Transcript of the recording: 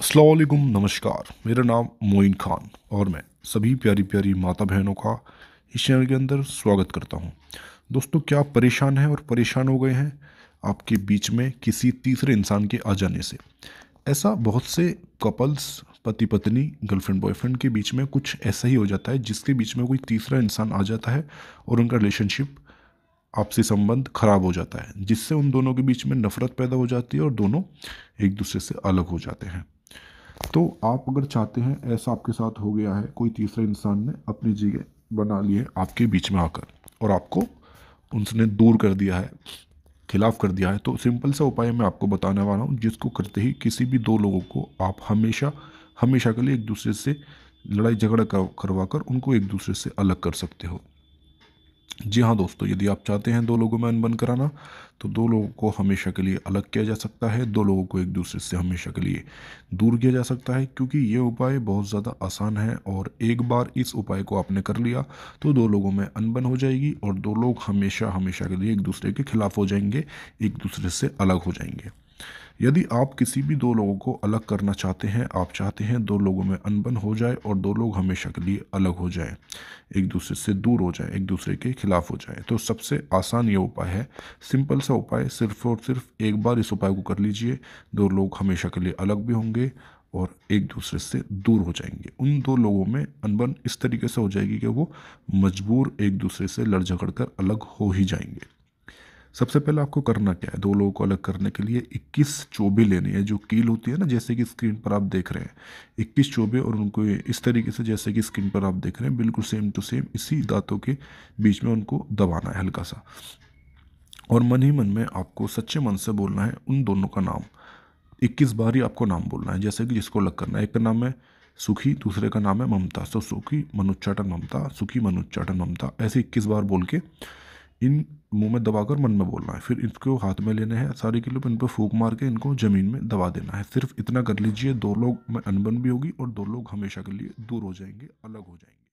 असलकुम नमस्कार मेरा नाम मोइन खान और मैं सभी प्यारी प्यारी माता बहनों का इस चैनल के अंदर स्वागत करता हूं। दोस्तों क्या आप परेशान हैं और परेशान हो गए हैं आपके बीच में किसी तीसरे इंसान के आ जाने से ऐसा बहुत से कपल्स पति पत्नी गर्लफ्रेंड बॉयफ्रेंड के बीच में कुछ ऐसा ही हो जाता है जिसके बीच में कोई तीसरा इंसान आ जाता है और उनका रिलेशनशिप आपसी संबंध खराब हो जाता है जिससे उन दोनों के बीच में नफरत पैदा हो जाती है और दोनों एक दूसरे से अलग हो जाते हैं तो आप अगर चाहते हैं ऐसा आपके साथ हो गया है कोई तीसरे इंसान ने अपनी जगह बना ली है आपके बीच में आकर और आपको उनसे दूर कर दिया है खिलाफ़ कर दिया है तो सिंपल सा उपाय मैं आपको बताने वाला हूँ जिसको करते ही किसी भी दो लोगों को आप हमेशा हमेशा के लिए एक दूसरे से लड़ाई झगड़ा करवा कर उनको एक दूसरे से अलग कर सकते हो जी हाँ दोस्तों यदि आप चाहते हैं दो लोगों में अनबन कराना तो दो लोगों को हमेशा के लिए अलग किया जा सकता है दो लोगों को एक दूसरे से हमेशा के लिए दूर किया जा सकता है क्योंकि ये उपाय बहुत ज़्यादा आसान है और एक बार इस उपाय को आपने कर लिया तो दो लोगों में अनबन हो जाएगी और दो लोग हमेशा हमेशा के लिए एक दूसरे के खिलाफ हो जाएंगे एक दूसरे से अलग हो जाएंगे यदि आप किसी भी दो लोगों को अलग करना चाहते हैं आप चाहते हैं दो लोगों में अनबन हो जाए और दो लोग हमेशा के लिए अलग हो जाए एक दूसरे से दूर हो जाए एक दूसरे के खिलाफ हो जाए तो सबसे आसान ये उपाय है सिंपल सा उपाय सिर्फ और सिर्फ एक बार इस उपाय को कर लीजिए दो लोग हमेशा के लिए अलग भी होंगे और एक दूसरे से दूर हो जाएंगे उन दो लोगों में अनबन इस तरीके से हो जाएगी कि वो मजबूर एक दूसरे से लड़ झगड़ कर अलग हो ही जाएंगे सबसे पहले आपको करना क्या है दो लोगों को अलग करने के लिए 21 चोबे लेने हैं जो कील होती है ना जैसे कि स्क्रीन पर आप देख रहे हैं 21 चोबे और उनको इस तरीके से जैसे कि स्क्रीन पर आप देख रहे हैं बिल्कुल सेम टू सेम इसी दांतों के बीच में उनको दबाना है हल्का सा और मन ही मन में आपको सच्चे मन से बोलना है उन दोनों का नाम इक्कीस बार ही आपको नाम बोलना है जैसे कि जिसको अलग करना है एक का नाम है सुखी दूसरे का नाम है ममता सो तो सुखी मनुच्चाटन ममता सुखी मनुच्चाटन ममता ऐसे इक्कीस बार बोल के इन मुंह में दबाकर मन में बोलना है फिर इसको हाथ में लेना है सारे के लोग इन पर फूक मार के इनको ज़मीन में दबा देना है सिर्फ इतना कर लीजिए दो लोग में अनबन भी होगी और दो लोग हमेशा के लिए दूर हो जाएंगे अलग हो जाएंगे